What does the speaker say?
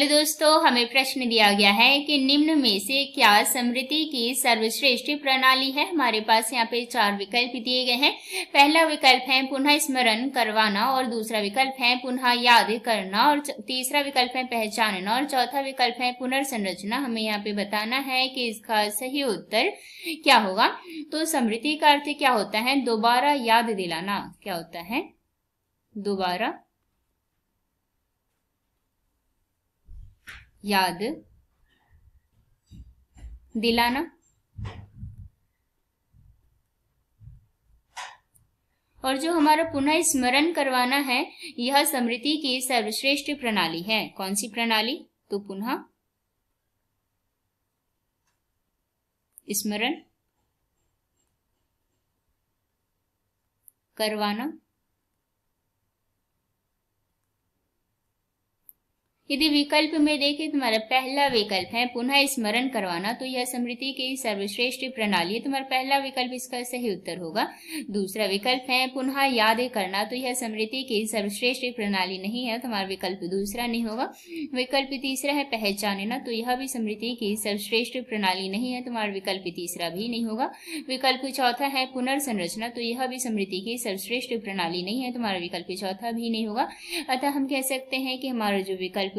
तो दोस्तों हमें प्रश्न दिया गया है कि निम्न में से क्या समृद्धि की सर्वश्रेष्ठ प्रणाली है हमारे पास यहाँ पे चार विकल्प दिए गए हैं पहला विकल्प है पुनः स्मरण करवाना और दूसरा विकल्प है पुनः याद करना और तीसरा विकल्प है पहचानना और चौथा विकल्प है पुनर्संरचना हमें यहाँ पे बताना है कि इसका सही उत्तर क्या होगा तो समृद्धि का अर्थ क्या होता है दोबारा याद दिलाना क्या होता है दोबारा याद दिलाना और जो हमारा पुनः स्मरण करवाना है यह स्मृति की सर्वश्रेष्ठ प्रणाली है कौन सी प्रणाली तो पुनः स्मरण करवाना यदि विकल्प में देखें तुम्हारा पहला विकल्प है पुनः स्मरण करवाना तो यह स्मृति की सर्वश्रेष्ठ प्रणाली है तुम्हारा पहला विकल्प इसका सही उत्तर होगा दूसरा विकल्प है पुनः याद करना तो यह स्मृति की सर्वश्रेष्ठ प्रणाली नहीं है तुम्हारा विकल्प दूसरा नहीं होगा विकल्प तीसरा है पहचानना तो यह भी स्मृति की सर्वश्रेष्ठ प्रणाली नहीं है तुम्हारा विकल्प तीसरा भी नहीं होगा विकल्प चौथा है पुनर्संरचना तो यह भी स्मृति की सर्वश्रेष्ठ प्रणाली नहीं है तुम्हारा विकल्प चौथा भी नहीं होगा अतः हम कह सकते हैं कि हमारा जो विकल्प